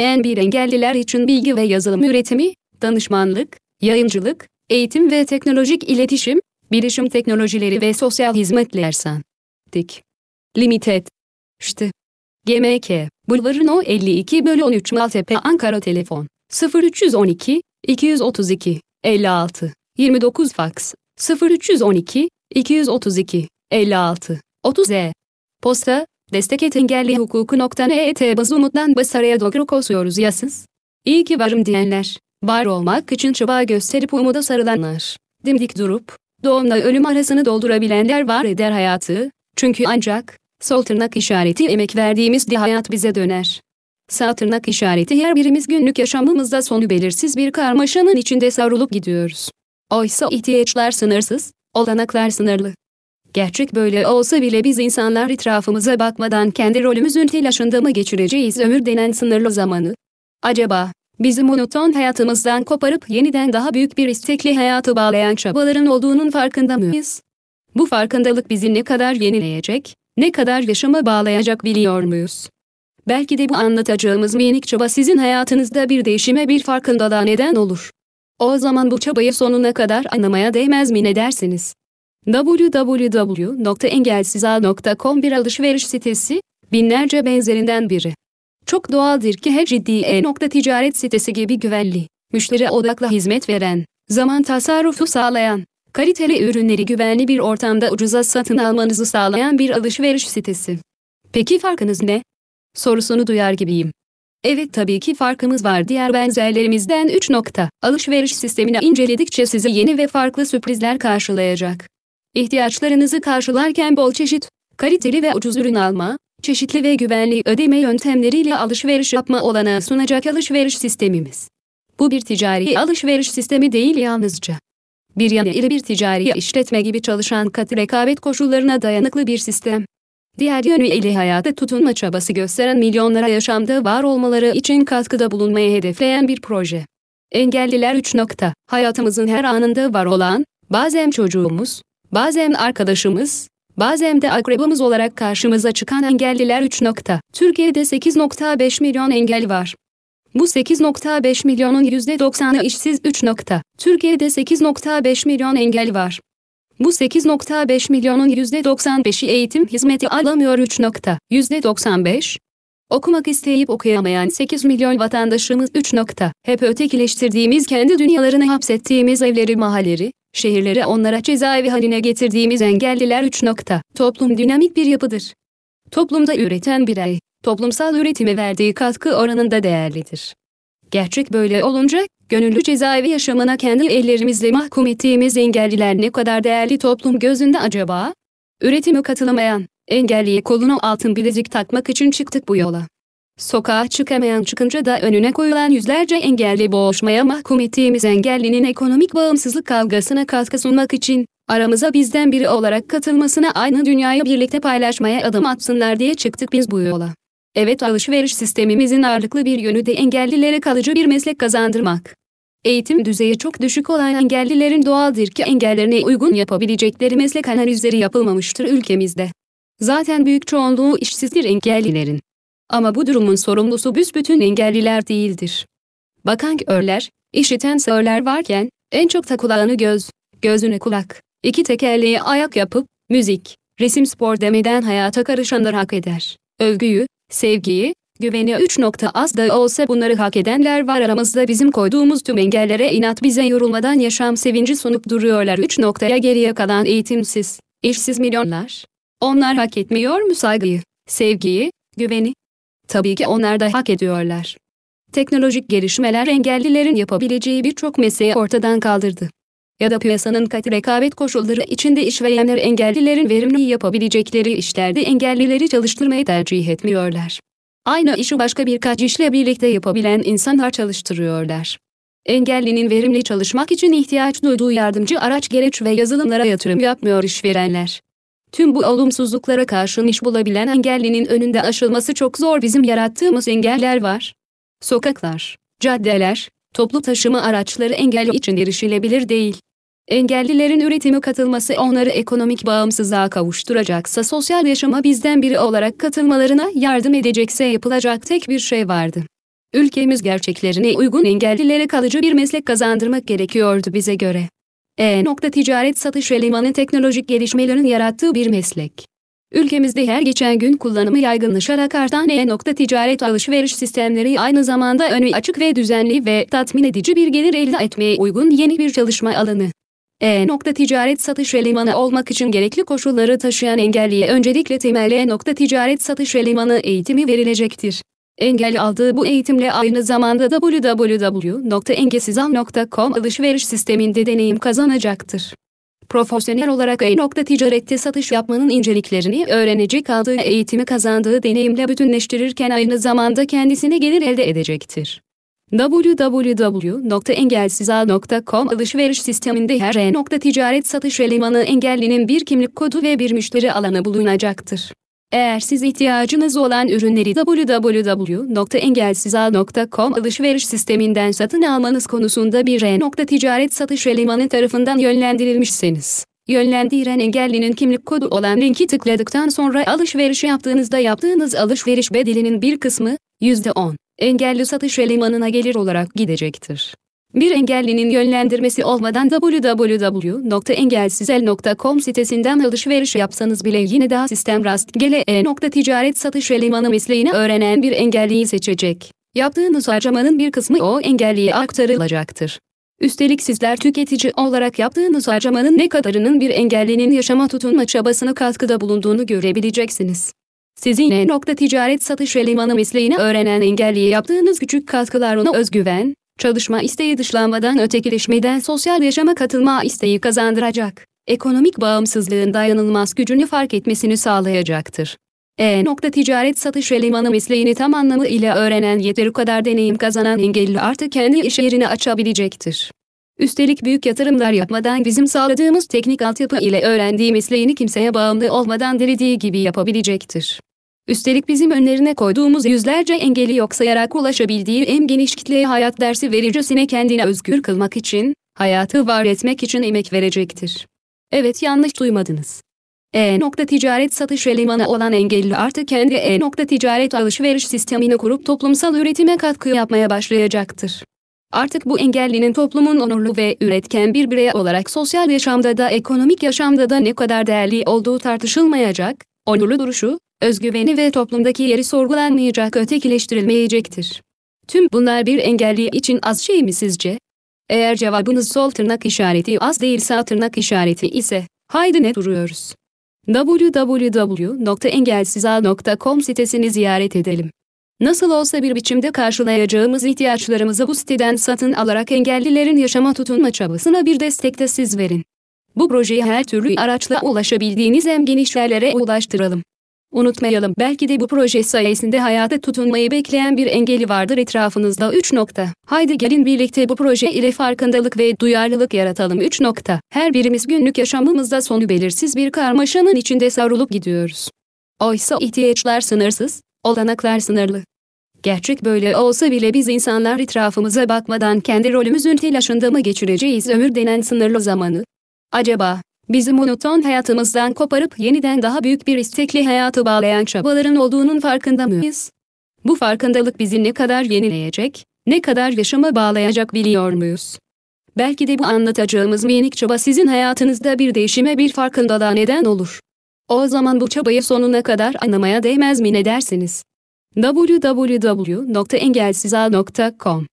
En bir engelliler için bilgi ve yazılım üretimi, danışmanlık, yayıncılık, eğitim ve teknolojik iletişim, bilişim teknolojileri ve sosyal hizmetler san. Dik. Limited. İşte. GMK, Bulvarın O 52 bölü 13 Maltepe Ankara Telefon, 0312 232 56 29 Fax, 0312 232 56 30 E. Posta, Destek et engelli hukuku.net bazı umuttan basaraya doğru kosuyoruz ya siz? İyi ki varım diyenler, var olmak için çaba gösterip umuda sarılanlar, dimdik durup, doğumla ölüm arasını doldurabilenler var eder hayatı, çünkü ancak, sol tırnak işareti emek verdiğimiz di hayat bize döner. Sağ tırnak işareti her birimiz günlük yaşamımızda sonu belirsiz bir karmaşanın içinde sarılıp gidiyoruz. Oysa ihtiyaçlar sınırsız, olanaklar sınırlı. Gerçek böyle olsa bile biz insanlar etrafımıza bakmadan kendi rolümüzün telaşında mı geçireceğiz ömür denen sınırlı zamanı? Acaba, bizi monoton hayatımızdan koparıp yeniden daha büyük bir istekli hayatı bağlayan çabaların olduğunun farkında mıyız? Bu farkındalık bizi ne kadar yenileyecek, ne kadar yaşama bağlayacak biliyor muyuz? Belki de bu anlatacağımız minik çaba sizin hayatınızda bir değişime bir farkındalığa neden olur. O zaman bu çabayı sonuna kadar anlamaya değmez mi ne dersiniz? www.engelsiza.com bir alışveriş sitesi, binlerce benzerinden biri. Çok doğaldır ki her ciddi e-ticaret sitesi gibi güvenli, müşteri odaklı hizmet veren, zaman tasarrufu sağlayan, kaliteli ürünleri güvenli bir ortamda ucuza satın almanızı sağlayan bir alışveriş sitesi. Peki farkınız ne? Sorusunu duyar gibiyim. Evet tabii ki farkımız var diğer benzerlerimizden 3 nokta. Alışveriş sistemini inceledikçe sizi yeni ve farklı sürprizler karşılayacak. İhtiyaçlarınızı karşılarken bol çeşit, kaliteli ve ucuz ürün alma, çeşitli ve güvenli ödeme yöntemleriyle alışveriş yapma olanağı sunacak alışveriş sistemimiz. Bu bir ticari alışveriş sistemi değil yalnızca. Bir yana iri bir ticari işletme gibi çalışan katı rekabet koşullarına dayanıklı bir sistem. Diğer yönü ile hayata tutunma çabası gösteren milyonlara yaşamda var olmaları için katkıda bulunmayı hedefleyen bir proje. Engelliler 3. Nokta, hayatımızın her anında var olan, bazen çocuğumuz, Bazen arkadaşımız, bazen de akrabamız olarak karşımıza çıkan engelliler 3. Nokta. Türkiye'de 8.5 milyon engel var. Bu 8.5 milyonun %90'ı işsiz 3. Nokta. Türkiye'de 8.5 milyon engel var. Bu 8.5 milyonun %95'i eğitim hizmeti alamıyor 3. Nokta. %95 Okumak isteyip okuyamayan 8 milyon vatandaşımız 3. Nokta. Hep ötekileştirdiğimiz kendi dünyalarını hapsettiğimiz evleri mahalleri, Şehirleri onlara cezaevi haline getirdiğimiz engelliler 3 nokta. Toplum dinamik bir yapıdır. Toplumda üreten birey, toplumsal üretime verdiği katkı oranında değerlidir. Gerçek böyle olunca, gönüllü cezaevi yaşamına kendi ellerimizle mahkum ettiğimiz engelliler ne kadar değerli toplum gözünde acaba? Üretime katılamayan, engelliye koluna altın bilezik takmak için çıktık bu yola. Sokağa çıkamayan çıkınca da önüne koyulan yüzlerce engelli boğuşmaya mahkum ettiğimiz engellinin ekonomik bağımsızlık kavgasına katkı sunmak için, aramıza bizden biri olarak katılmasına aynı dünyayı birlikte paylaşmaya adım atsınlar diye çıktık biz bu yola. Evet alışveriş sistemimizin ağırlıklı bir yönü de engellilere kalıcı bir meslek kazandırmak. Eğitim düzeyi çok düşük olan engellilerin doğaldir ki engellerine uygun yapabilecekleri meslek analizleri yapılmamıştır ülkemizde. Zaten büyük çoğunluğu işsizdir engellilerin. Ama bu durumun sorumlusu büsbütün engelliler değildir. Bakan körler, işiten sağırlar varken, en çok da kulağını göz, gözüne kulak, iki tekerleği ayak yapıp, müzik, resim spor demeden hayata karışanlar hak eder. Övgüyü, sevgiyi, güveni üç nokta az da olsa bunları hak edenler var aramızda bizim koyduğumuz tüm engellere inat bize yorulmadan yaşam sevinci sunup duruyorlar üç noktaya geriye kalan eğitimsiz, işsiz milyonlar. Onlar hak etmiyor mu saygıyı, sevgiyi, güveni, Tabii ki onlar da hak ediyorlar. Teknolojik gelişmeler engellilerin yapabileceği birçok mesleği ortadan kaldırdı. Ya da piyasanın katı rekabet koşulları içinde işverenler engellilerin verimli yapabilecekleri işlerde engellileri çalıştırmayı tercih etmiyorlar. Aynı işi başka birkaç işle birlikte yapabilen insanlar çalıştırıyorlar. Engellinin verimli çalışmak için ihtiyaç duyduğu yardımcı araç gereç ve yazılımlara yatırım yapmıyor işverenler. Tüm bu olumsuzluklara karşın iş bulabilen engellinin önünde aşılması çok zor bizim yarattığımız engeller var. Sokaklar, caddeler, toplu taşıma araçları engelli için erişilebilir değil. Engellilerin üretime katılması onları ekonomik bağımsızlığa kavuşturacaksa sosyal yaşama bizden biri olarak katılmalarına yardım edecekse yapılacak tek bir şey vardı. Ülkemiz gerçeklerine uygun engellilere kalıcı bir meslek kazandırmak gerekiyordu bize göre. E nokta ticaret satış elemanı teknolojik gelişmelerin yarattığı bir meslek. Ülkemizde her geçen gün kullanımı yaygınlaşarak artan e nokta ticaret alışveriş sistemleri aynı zamanda önü açık ve düzenli ve tatmin edici bir gelir elde etmeye uygun yeni bir çalışma alanı. E nokta ticaret satış elemanı olmak için gerekli koşulları taşıyan engelliye öncelikle temel e nokta ticaret satış elemanı eğitimi verilecektir. Engel aldığı bu eğitimle aynı zamanda www.engesizal.com alışveriş sisteminde deneyim kazanacaktır. Profesyonel olarak e-ticarette satış yapmanın inceliklerini öğrenecek aldığı eğitimi kazandığı deneyimle bütünleştirirken aynı zamanda kendisine gelir elde edecektir www.engelsiza.com alışveriş sisteminde her e-ticaret satış elemanı engellinin bir kimlik kodu ve bir müşteri alanı bulunacaktır. Eğer siz ihtiyacınız olan ürünleri www.engelsiza.com alışveriş sisteminden satın almanız konusunda bir e nokta ticaret satış elemanı tarafından yönlendirilmişseniz, yönlendiren engellinin kimlik kodu olan linki tıkladıktan sonra alışveriş yaptığınızda yaptığınız alışveriş bedelinin bir kısmı, %10, engelli satış elemanına gelir olarak gidecektir. Bir engellinin yönlendirmesi olmadan www.engelsizel.com sitesinden alışveriş yapsanız bile yine daha sistem rastgele e-ticaret satış elemanı mesleğini öğrenen bir engelliyi seçecek. Yaptığınız harcamanın bir kısmı o engelliye aktarılacaktır. Üstelik sizler tüketici olarak yaptığınız harcamanın ne kadarının bir engellinin yaşama tutunma çabasına katkıda bulunduğunu görebileceksiniz. Sizin e-ticaret satış elemanı mesleğini öğrenen engelliye yaptığınız küçük katkılar ona özgüven, Çalışma isteği dışlanmadan ötekileşmeden sosyal yaşama katılma isteği kazandıracak. Ekonomik bağımsızlığın dayanılmaz gücünü fark etmesini sağlayacaktır. E nokta ticaret satış elemanı mesleğini tam anlamı ile öğrenen yeteri kadar deneyim kazanan engelli artık kendi iş yerini açabilecektir. Üstelik büyük yatırımlar yapmadan bizim sağladığımız teknik altyapı ile öğrendiği mesleğini kimseye bağımlı olmadan dilediği gibi yapabilecektir. Üstelik bizim önlerine koyduğumuz yüzlerce engeli yok sayarak ulaşabildiği en geniş kitleye hayat dersi vericisine kendine özgür kılmak için, hayatı var etmek için emek verecektir. Evet yanlış duymadınız. E nokta ticaret satış elemanı olan engelli artık kendi E nokta ticaret alışveriş sistemini kurup toplumsal üretime katkı yapmaya başlayacaktır. Artık bu engellinin toplumun onurlu ve üretken bir birey olarak sosyal yaşamda da ekonomik yaşamda da ne kadar değerli olduğu tartışılmayacak, onurlu duruşu, özgüveni ve toplumdaki yeri sorgulanmayacak ötekileştirilmeyecektir. Tüm bunlar bir engelli için az şey mi sizce? Eğer cevabınız sol tırnak işareti az değilse tırnak işareti ise, haydi ne duruyoruz? www.engelsiza.com sitesini ziyaret edelim. Nasıl olsa bir biçimde karşılayacağımız ihtiyaçlarımızı bu siteden satın alarak engellilerin yaşama tutunma çabasına bir destek de siz verin. Bu projeyi her türlü araçla ulaşabildiğiniz en geniş yerlere ulaştıralım. Unutmayalım belki de bu proje sayesinde hayata tutunmayı bekleyen bir engeli vardır etrafınızda 3 nokta. Haydi gelin birlikte bu proje ile farkındalık ve duyarlılık yaratalım 3 nokta. Her birimiz günlük yaşamımızda sonu belirsiz bir karmaşanın içinde sarılıp gidiyoruz. Oysa ihtiyaçlar sınırsız, olanaklar sınırlı. Gerçek böyle olsa bile biz insanlar etrafımıza bakmadan kendi rolümüzün telaşında mı geçireceğiz ömür denen sınırlı zamanı? Acaba bizi monoton hayatımızdan koparıp yeniden daha büyük bir istekli hayatı bağlayan çabaların olduğunun farkında mıyız? Bu farkındalık bizi ne kadar yenileyecek, ne kadar yaşama bağlayacak biliyor muyuz? Belki de bu anlatacağımız minik çaba sizin hayatınızda bir değişime bir farkındalığa neden olur. O zaman bu çabayı sonuna kadar anlamaya değmez mi ne dersiniz? www.engelsiza.com